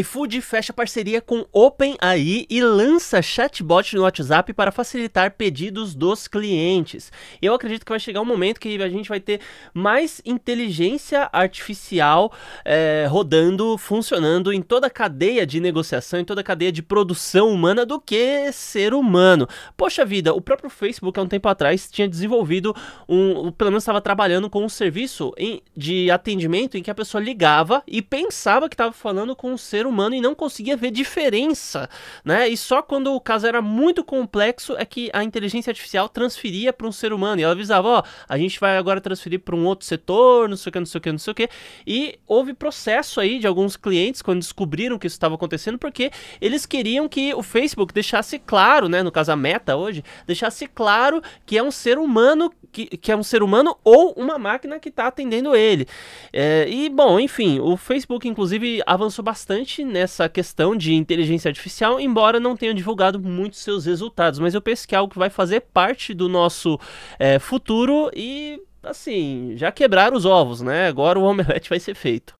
iFood fecha parceria com OpenAI e lança chatbot no WhatsApp para facilitar pedidos dos clientes. Eu acredito que vai chegar um momento que a gente vai ter mais inteligência artificial é, rodando, funcionando em toda a cadeia de negociação, em toda a cadeia de produção humana do que ser humano. Poxa vida, o próprio Facebook há um tempo atrás tinha desenvolvido um, pelo menos estava trabalhando com um serviço em, de atendimento em que a pessoa ligava e pensava que estava falando com um ser ser humano e não conseguia ver diferença, né? E só quando o caso era muito complexo é que a inteligência artificial transferia para um ser humano e ela avisava, ó, oh, a gente vai agora transferir para um outro setor, não sei o que, não sei o que, não sei o que. E houve processo aí de alguns clientes quando descobriram que isso estava acontecendo porque eles queriam que o Facebook deixasse claro, né, no caso a Meta hoje, deixasse claro que é um ser humano que, que é um ser humano ou uma máquina que está atendendo ele. É, e bom, enfim, o Facebook inclusive avançou bastante bastante nessa questão de inteligência artificial, embora não tenha divulgado muito seus resultados. Mas eu penso que é algo que vai fazer parte do nosso é, futuro e, assim, já quebraram os ovos, né? Agora o omelete vai ser feito.